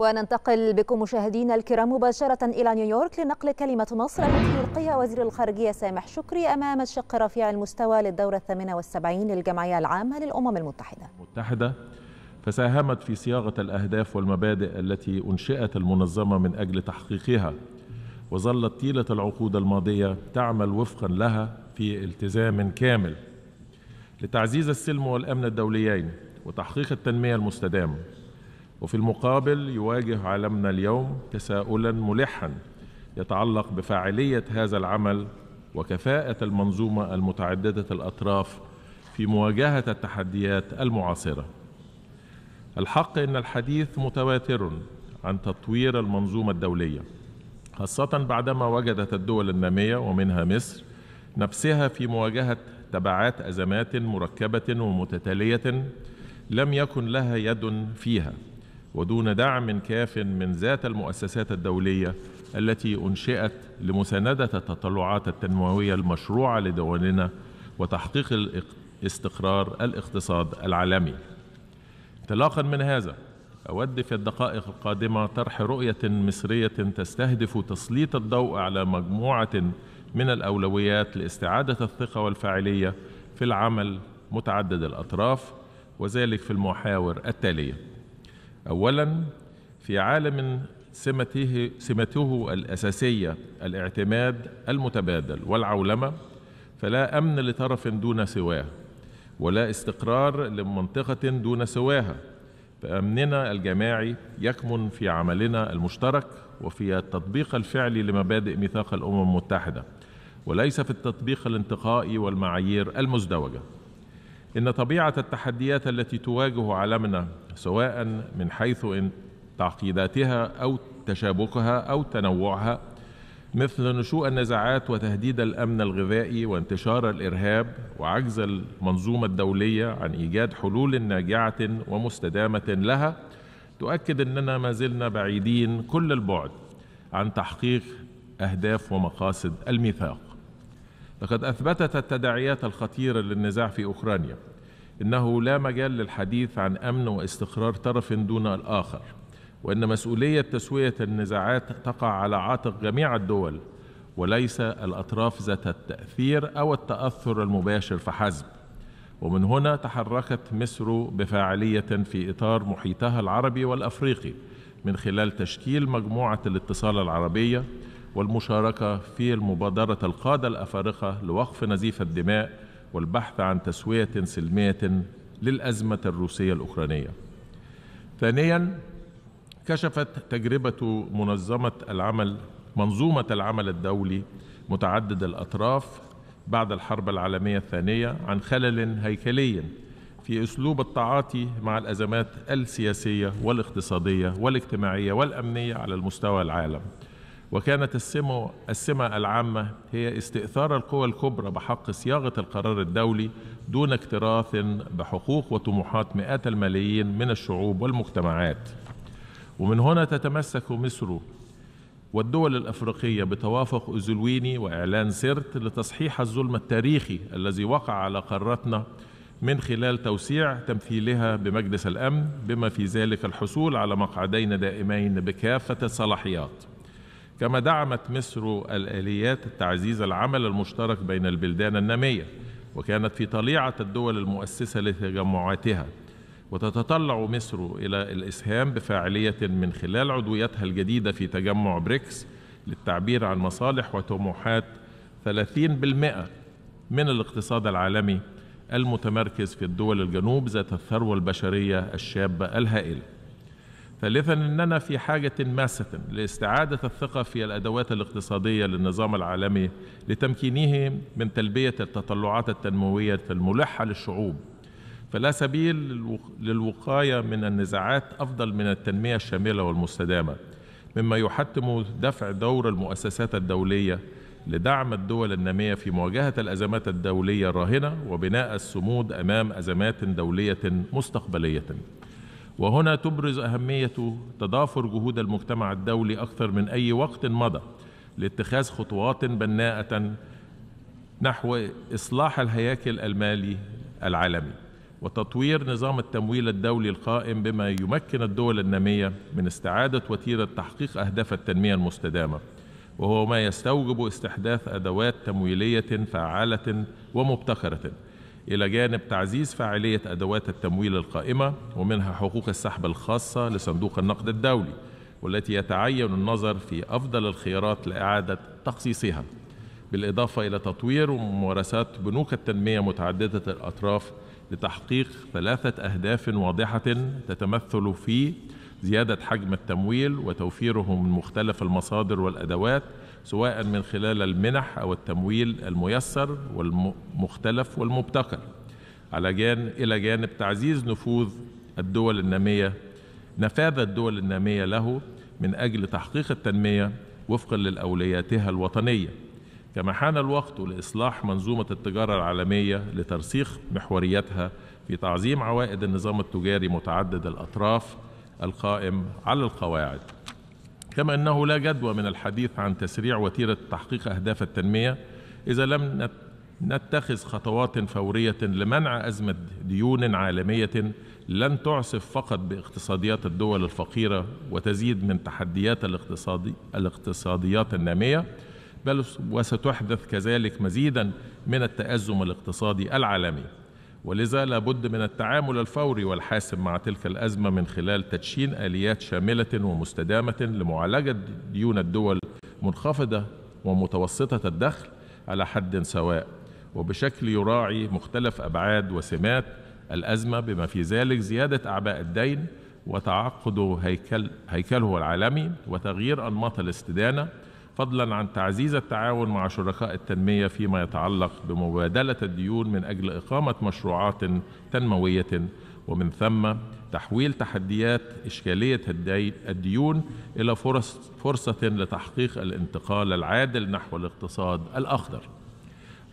وننتقل بكم مشاهدينا الكرام مباشرة إلى نيويورك لنقل كلمة مصر التي يلقيها وزير الخارجية سامح شكري أمام الشق رفيع المستوى للدورة الثامنة والسبعين للجمعية العامة للأمم المتحدة المتحدة فساهمت في صياغة الأهداف والمبادئ التي أنشئت المنظمة من أجل تحقيقها وظلت طيلة العقود الماضية تعمل وفقا لها في التزام كامل لتعزيز السلم والأمن الدوليين وتحقيق التنمية المستدامة وفي المقابل يواجه عالمنا اليوم تساؤلا ملحا يتعلق بفاعليه هذا العمل وكفاءه المنظومه المتعدده الاطراف في مواجهه التحديات المعاصره الحق ان الحديث متواتر عن تطوير المنظومه الدوليه خاصه بعدما وجدت الدول الناميه ومنها مصر نفسها في مواجهه تبعات ازمات مركبه ومتتاليه لم يكن لها يد فيها ودون دعم كاف من ذات المؤسسات الدولية التي أنشئت لمساندة التطلعات التنموية المشروعة لدولنا وتحقيق استقرار الاقتصاد العالمي. انطلاقا من هذا أود في الدقائق القادمة طرح رؤية مصرية تستهدف تسليط الضوء على مجموعة من الأولويات لاستعادة الثقة والفاعلية في العمل متعدد الأطراف وذلك في المحاور التالية: اولا في عالم سمته سمته الاساسيه الاعتماد المتبادل والعولمه فلا امن لطرف دون سواه ولا استقرار لمنطقه دون سواها فامننا الجماعي يكمن في عملنا المشترك وفي التطبيق الفعلي لمبادئ ميثاق الامم المتحده وليس في التطبيق الانتقائي والمعايير المزدوجه ان طبيعه التحديات التي تواجه عالمنا سواء من حيث إن تعقيداتها أو تشابكها أو تنوعها مثل نشوء النزاعات وتهديد الامن الغذائي وانتشار الارهاب وعجز المنظومه الدوليه عن ايجاد حلول ناجعه ومستدامه لها تؤكد اننا ما زلنا بعيدين كل البعد عن تحقيق اهداف ومقاصد الميثاق لقد اثبتت التداعيات الخطيره للنزاع في اوكرانيا انه لا مجال للحديث عن امن واستقرار طرف دون الاخر وان مسؤوليه تسويه النزاعات تقع على عاتق جميع الدول وليس الاطراف ذات التاثير او التاثر المباشر فحسب ومن هنا تحركت مصر بفاعليه في اطار محيطها العربي والافريقي من خلال تشكيل مجموعه الاتصال العربيه والمشاركه في المبادره القاده الافارقه لوقف نزيف الدماء والبحث عن تسوية سلمية للأزمة الروسية الأوكرانية. ثانيا كشفت تجربة منظمة العمل منظومة العمل الدولي متعدد الأطراف بعد الحرب العالمية الثانية عن خلل هيكلي في أسلوب التعاطي مع الأزمات السياسية والاقتصادية والاجتماعية والأمنية على المستوى العالم. وكانت السمة, السمة العامة هي استئثار القوى الكبرى بحق صياغة القرار الدولي دون اكتراث بحقوق وطموحات مئات الملايين من الشعوب والمجتمعات ومن هنا تتمسك مصر والدول الأفريقية بتوافق أزلويني وإعلان سرت لتصحيح الظلم التاريخي الذي وقع على قارتنا من خلال توسيع تمثيلها بمجلس الأمن بما في ذلك الحصول على مقعدين دائمين بكافة الصلاحيات كما دعمت مصر الآليات التعزيز العمل المشترك بين البلدان النامية وكانت في طليعة الدول المؤسسة لتجمعاتها وتتطلع مصر إلى الإسهام بفاعلية من خلال عضويتها الجديدة في تجمع بريكس للتعبير عن مصالح وطموحات 30% من الاقتصاد العالمي المتمركز في الدول الجنوب ذات الثروة البشرية الشابة الهائلة ثالثا اننا في حاجه ماسه لاستعاده الثقه في الادوات الاقتصاديه للنظام العالمي لتمكينه من تلبيه التطلعات التنمويه الملحه للشعوب فلا سبيل للوقايه من النزاعات افضل من التنميه الشامله والمستدامه مما يحتم دفع دور المؤسسات الدوليه لدعم الدول الناميه في مواجهه الازمات الدوليه الراهنه وبناء الصمود امام ازمات دوليه مستقبليه وهنا تبرز أهمية تضافر جهود المجتمع الدولي أكثر من أي وقت مضى لاتخاذ خطوات بناءة نحو إصلاح الهياكل المالي العالمي وتطوير نظام التمويل الدولي القائم بما يمكن الدول النامية من استعادة وتيرة تحقيق أهداف التنمية المستدامة وهو ما يستوجب استحداث أدوات تمويلية فعالة ومبتكرة إلى جانب تعزيز فاعلية أدوات التمويل القائمة ومنها حقوق السحب الخاصة لصندوق النقد الدولي والتي يتعين النظر في أفضل الخيارات لإعادة تخصيصها بالإضافة إلى تطوير وممارسات بنوك التنمية متعددة الأطراف لتحقيق ثلاثة أهداف واضحة تتمثل في زيادة حجم التمويل وتوفيره من مختلف المصادر والأدوات سواء من خلال المنح أو التمويل الميسر والمختلف والمبتكر على جان إلى جانب تعزيز نفوذ الدول النامية نفاذ الدول النامية له من أجل تحقيق التنمية وفقا لاولوياتها الوطنية كما حان الوقت لإصلاح منظومة التجارة العالمية لترسيخ محوريتها في تعظيم عوائد النظام التجاري متعدد الأطراف القائم على القواعد كما انه لا جدوى من الحديث عن تسريع وتيره تحقيق اهداف التنميه اذا لم نتخذ خطوات فوريه لمنع ازمه ديون عالميه لن تعصف فقط باقتصاديات الدول الفقيره وتزيد من تحديات الاقتصادي الاقتصاديات الناميه بل وستحدث كذلك مزيدا من التازم الاقتصادي العالمي ولذا لابد من التعامل الفوري والحاسم مع تلك الأزمة من خلال تدشين آليات شاملة ومستدامة لمعالجة ديون الدول منخفضة ومتوسطة الدخل على حد سواء وبشكل يراعي مختلف أبعاد وسمات الأزمة بما في ذلك زيادة أعباء الدين وتعقد هيكل هيكله العالمي وتغيير أنماط الاستدانة فضلا عن تعزيز التعاون مع شركاء التنمية فيما يتعلق بمبادلة الديون من أجل إقامة مشروعات تنموية ومن ثم تحويل تحديات إشكالية الديون إلى فرص فرصة لتحقيق الانتقال العادل نحو الاقتصاد الأخضر.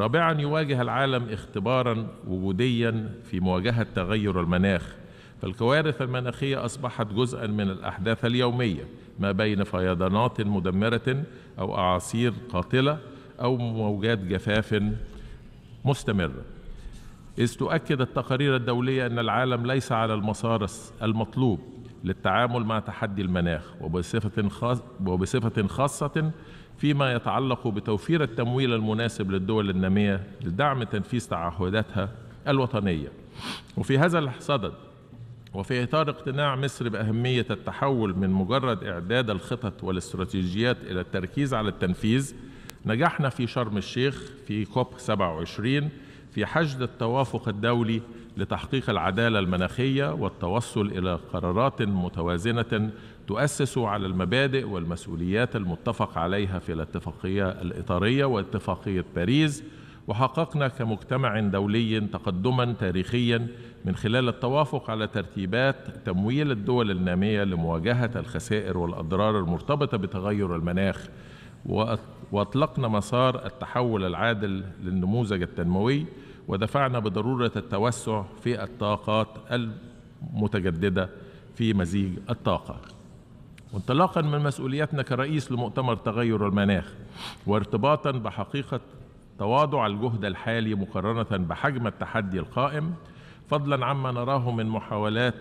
رابعا يواجه العالم اختبارا وجوديا في مواجهة تغير المناخ فالكوارث المناخية أصبحت جزءا من الأحداث اليومية ما بين فيضانات مدمرة أو أعاصير قاتلة أو موجات جفاف مستمرة إذ تؤكد التقارير الدولية أن العالم ليس على المسار المطلوب للتعامل مع تحدي المناخ وبصفة, وبصفة خاصة فيما يتعلق بتوفير التمويل المناسب للدول النامية لدعم تنفيذ تعهداتها الوطنية وفي هذا الصدد وفي إطار اقتناع مصر بأهمية التحول من مجرد إعداد الخطط والاستراتيجيات إلى التركيز على التنفيذ نجحنا في شرم الشيخ في كوب 27 في حشد التوافق الدولي لتحقيق العدالة المناخية والتوصل إلى قرارات متوازنة تؤسس على المبادئ والمسؤوليات المتفق عليها في الاتفاقية الإطارية واتفاقية باريس وحققنا كمجتمع دولي تقدما تاريخيا من خلال التوافق على ترتيبات تمويل الدول الناميه لمواجهه الخسائر والاضرار المرتبطه بتغير المناخ واطلقنا مسار التحول العادل للنموذج التنموي ودفعنا بضروره التوسع في الطاقات المتجدده في مزيج الطاقه وانطلاقا من مسؤوليتنا كرئيس لمؤتمر تغير المناخ وارتباطا بحقيقه تواضع الجهد الحالي مقارنة بحجم التحدي القائم فضلا عما نراه من محاولات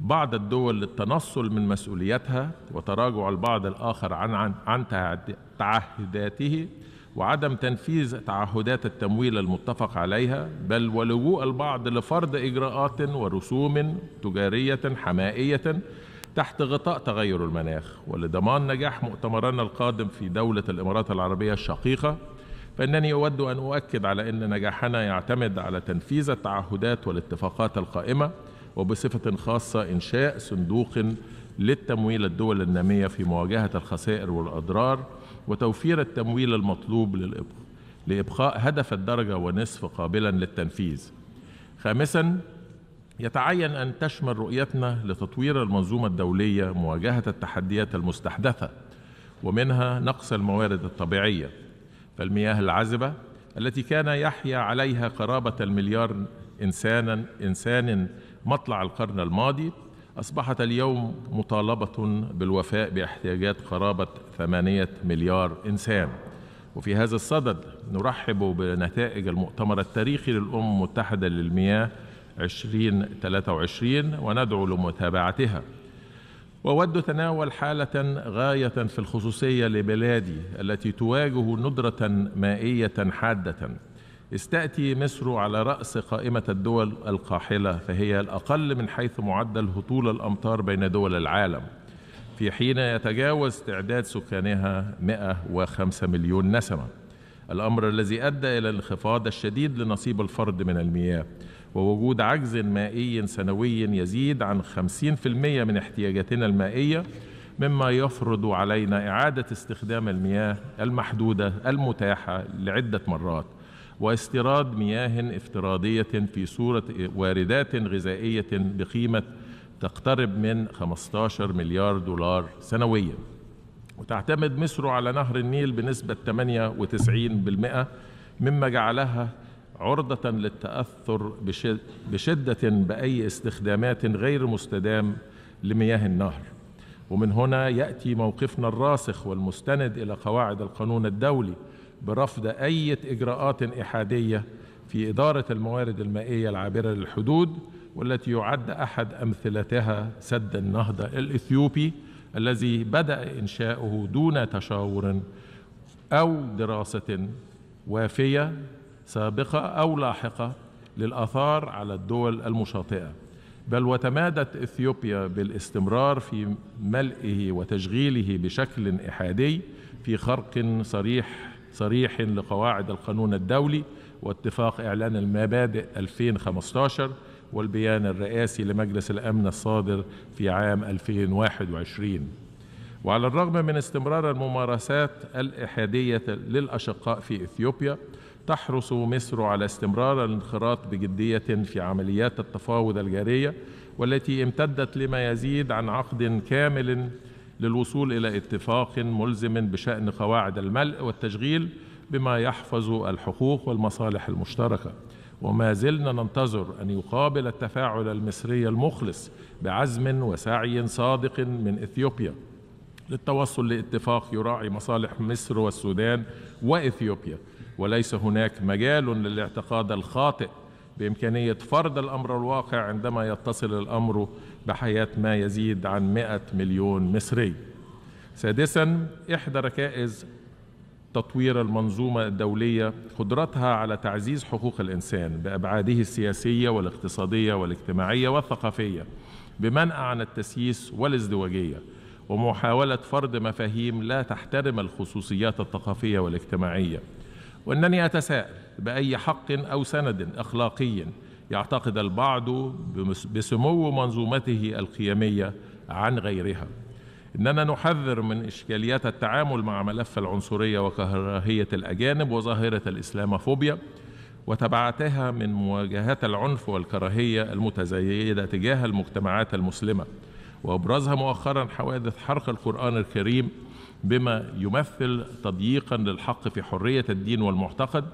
بعض الدول للتنصل من مسؤوليتها وتراجع البعض الآخر عن, عن, عن تعهداته وعدم تنفيذ تعهدات التمويل المتفق عليها بل ولجوء البعض لفرض إجراءات ورسوم تجارية حمائية تحت غطاء تغير المناخ ولضمان نجاح مؤتمرنا القادم في دولة الإمارات العربية الشقيقة فإنني أود أن أؤكد على أن نجاحنا يعتمد على تنفيذ التعهدات والاتفاقات القائمة وبصفة خاصة إنشاء صندوق للتمويل الدول النامية في مواجهة الخسائر والأضرار وتوفير التمويل المطلوب للإبقاء لإبقاء هدف الدرجة ونصف قابلا للتنفيذ. خامسا يتعين أن تشمل رؤيتنا لتطوير المنظومة الدولية مواجهة التحديات المستحدثة ومنها نقص الموارد الطبيعيه فالمياه العذبة التي كان يحيا عليها قرابة المليار إنسانا إنسان مطلع القرن الماضي أصبحت اليوم مطالبة بالوفاء باحتياجات قرابة ثمانية مليار إنسان وفي هذا الصدد نرحب بنتائج المؤتمر التاريخي للأمم المتحدة للمياه 2023 وندعو لمتابعتها واود تناول حاله غايه في الخصوصيه لبلادي التي تواجه ندره مائيه حاده استاتي مصر على راس قائمه الدول القاحله فهي الاقل من حيث معدل هطول الامطار بين دول العالم في حين يتجاوز تعداد سكانها 105 مليون نسمه الامر الذي ادى الى الانخفاض الشديد لنصيب الفرد من المياه ووجود عجز مائي سنوي يزيد عن 50% من احتياجاتنا المائية مما يفرض علينا إعادة استخدام المياه المحدودة المتاحة لعدة مرات واستيراد مياه افتراضية في صورة واردات غذائية بقيمة تقترب من 15 مليار دولار سنويا وتعتمد مصر على نهر النيل بنسبة 98% مما جعلها عرضة للتأثر بشدة بأي استخدامات غير مستدام لمياه النهر ومن هنا يأتي موقفنا الراسخ والمستند إلى قواعد القانون الدولي برفض أي إجراءات إحادية في إدارة الموارد المائية العابرة للحدود والتي يعد أحد أمثلتها سد النهضة الإثيوبي الذي بدأ إنشاؤه دون تشاور أو دراسة وافية سابقة أو لاحقة للآثار على الدول المشاطئة بل وتمادت إثيوبيا بالاستمرار في ملئه وتشغيله بشكل إحادي في خرق صريح صريح لقواعد القانون الدولي واتفاق إعلان المبادئ 2015 والبيان الرئاسي لمجلس الأمن الصادر في عام 2021 وعلى الرغم من استمرار الممارسات الإحادية للأشقاء في إثيوبيا تحرص مصر على استمرار الانخراط بجدية في عمليات التفاوض الجارية والتي امتدت لما يزيد عن عقد كامل للوصول إلى اتفاق ملزم بشأن قواعد الملء والتشغيل بما يحفظ الحقوق والمصالح المشتركة وما زلنا ننتظر أن يقابل التفاعل المصري المخلص بعزم وسعي صادق من إثيوبيا للتوصل لاتفاق يراعي مصالح مصر والسودان وإثيوبيا وليس هناك مجال للاعتقاد الخاطئ بإمكانية فرض الأمر الواقع عندما يتصل الأمر بحياة ما يزيد عن 100 مليون مصري. سادسا إحدى ركائز تطوير المنظومة الدولية قدرتها على تعزيز حقوق الإنسان بأبعاده السياسية والاقتصادية والاجتماعية والثقافية بمنأى عن التسييس والازدواجية ومحاولة فرض مفاهيم لا تحترم الخصوصيات الثقافية والاجتماعية وانني اتساءل باي حق او سند اخلاقي يعتقد البعض بسمو منظومته القيميه عن غيرها اننا نحذر من اشكاليات التعامل مع ملف العنصريه وكراهيه الاجانب وظاهره الاسلاموفوبيا وتبعاتها من مواجهات العنف والكراهيه المتزايده تجاه المجتمعات المسلمه وابرزها مؤخرا حوادث حرق القران الكريم بما يمثل تضييقا للحق في حرية الدين والمعتقد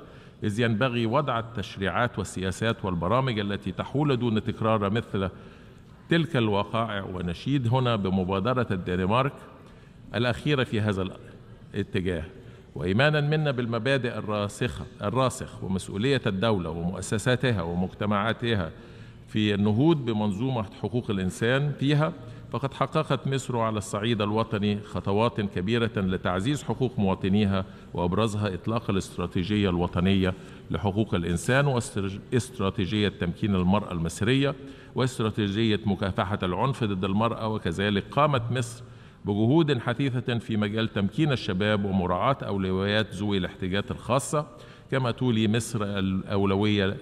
إذ ينبغي وضع التشريعات والسياسات والبرامج التي تحول دون تكرار مثل تلك الوقائع ونشيد هنا بمبادرة الدنمارك الأخيرة في هذا الاتجاه وإيمانا منا بالمبادئ الراسخة الراسخ ومسؤولية الدولة ومؤسساتها ومجتمعاتها في النهوض بمنظومة حقوق الإنسان فيها فقد حققت مصر على الصعيد الوطني خطوات كبيرة لتعزيز حقوق مواطنيها وأبرزها إطلاق الاستراتيجية الوطنية لحقوق الإنسان واستراتيجية تمكين المرأة المصرية واستراتيجية مكافحة العنف ضد المرأة وكذلك قامت مصر بجهود حثيثة في مجال تمكين الشباب ومراعاة أولويات ذوي الاحتياجات الخاصة كما تولي مصر الأولوية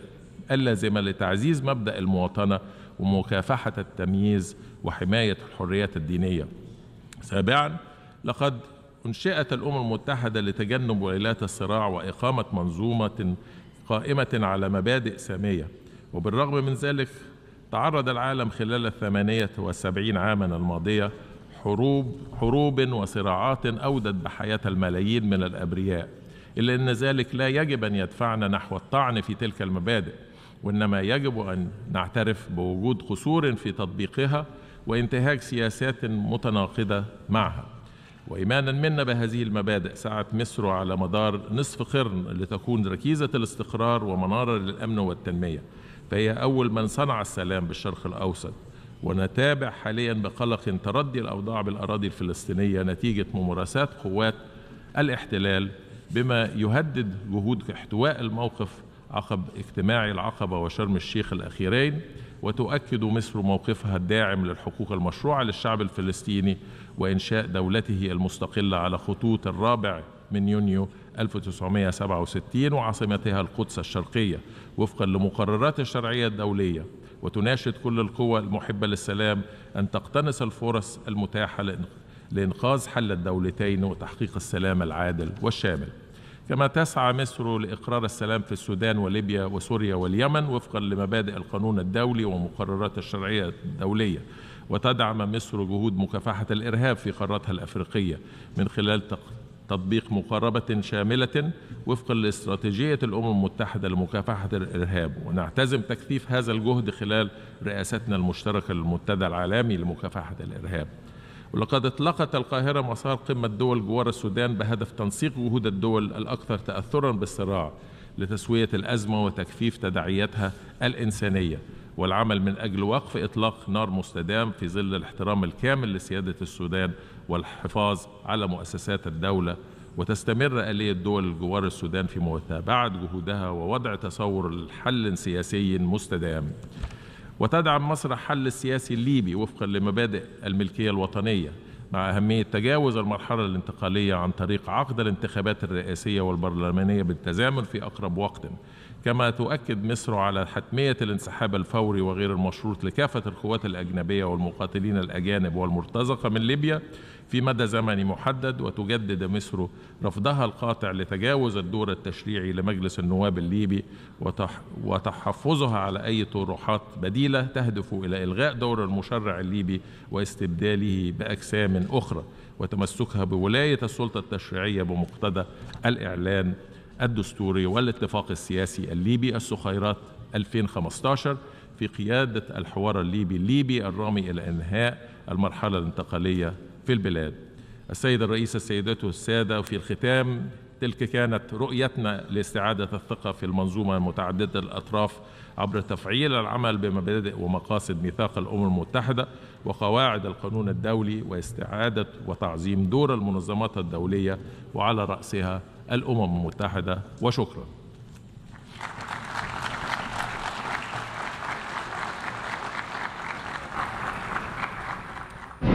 اللازمة لتعزيز مبدأ المواطنة ومكافحة التمييز وحماية الحريات الدينية. سابعا لقد أنشئت الأمم المتحدة لتجنب ويلات الصراع وإقامة منظومة قائمة على مبادئ سامية وبالرغم من ذلك تعرض العالم خلال الثمانية والسبعين عاما الماضية حروب حروب وصراعات أودت بحياة الملايين من الأبرياء إلا أن ذلك لا يجب أن يدفعنا نحو الطعن في تلك المبادئ وانما يجب ان نعترف بوجود قصور في تطبيقها وانتهاك سياسات متناقضه معها وايمانا منا بهذه المبادئ سعت مصر على مدار نصف قرن لتكون ركيزه الاستقرار ومناره للامن والتنميه فهي اول من صنع السلام بالشرق الاوسط ونتابع حاليا بقلق تردي الاوضاع بالاراضي الفلسطينيه نتيجه ممارسات قوات الاحتلال بما يهدد جهود احتواء الموقف عقب اجتماع العقبة وشرم الشيخ الأخيرين وتؤكد مصر موقفها الداعم للحقوق المشروعة للشعب الفلسطيني وإنشاء دولته المستقلة على خطوط الرابع من يونيو 1967 وعاصمتها القدس الشرقية وفقا لمقررات الشرعية الدولية وتناشد كل القوى المحبة للسلام أن تقتنص الفرص المتاحة لإنقاذ حل الدولتين وتحقيق السلام العادل والشامل كما تسعى مصر لإقرار السلام في السودان وليبيا وسوريا واليمن وفقا لمبادئ القانون الدولي ومقررات الشرعية الدولية وتدعم مصر جهود مكافحة الإرهاب في قارتها الأفريقية من خلال تطبيق مقاربة شاملة وفقا لاستراتيجية الأمم المتحدة لمكافحة الإرهاب ونعتزم تكثيف هذا الجهد خلال رئاستنا المشتركة للمنتدى العالمي لمكافحة الإرهاب ولقد اطلقت القاهرة مسار قمة دول جوار السودان بهدف تنسيق جهود الدول الأكثر تأثرا بالصراع لتسوية الأزمة وتكفيف تداعياتها الإنسانية والعمل من أجل وقف إطلاق نار مستدام في ظل الاحترام الكامل لسيادة السودان والحفاظ على مؤسسات الدولة وتستمر آلية دول جوار السودان في متابعة جهودها ووضع تصور لحل سياسي مستدام وتدعم مصر الحل السياسي الليبي وفقا لمبادئ الملكية الوطنية مع أهمية تجاوز المرحلة الانتقالية عن طريق عقد الانتخابات الرئاسية والبرلمانية بالتزامن في أقرب وقت كما تؤكد مصر على حتمية الانسحاب الفوري وغير المشروط لكافة القوات الأجنبية والمقاتلين الأجانب والمرتزقة من ليبيا في مدى زمني محدد وتجدد مصر رفضها القاطع لتجاوز الدور التشريعي لمجلس النواب الليبي وتحفظها على أي طروحات بديلة تهدف إلى إلغاء دور المشرع الليبي واستبداله بأجسام أخرى وتمسكها بولاية السلطة التشريعية بمقتضى الإعلان الدستوري والاتفاق السياسي الليبي السخيرات 2015 في قيادة الحوار الليبي الليبي الرامي إلى إنهاء المرحلة الانتقالية في البلاد السيد الرئيس السيداته السادة في الختام تلك كانت رؤيتنا لاستعادة الثقة في المنظومة المتعددة الأطراف عبر تفعيل العمل بمبادئ ومقاصد ميثاق الأمم المتحدة وقواعد القانون الدولي واستعادة وتعظيم دور المنظمات الدولية وعلى رأسها الأمم المتحدة وشكراً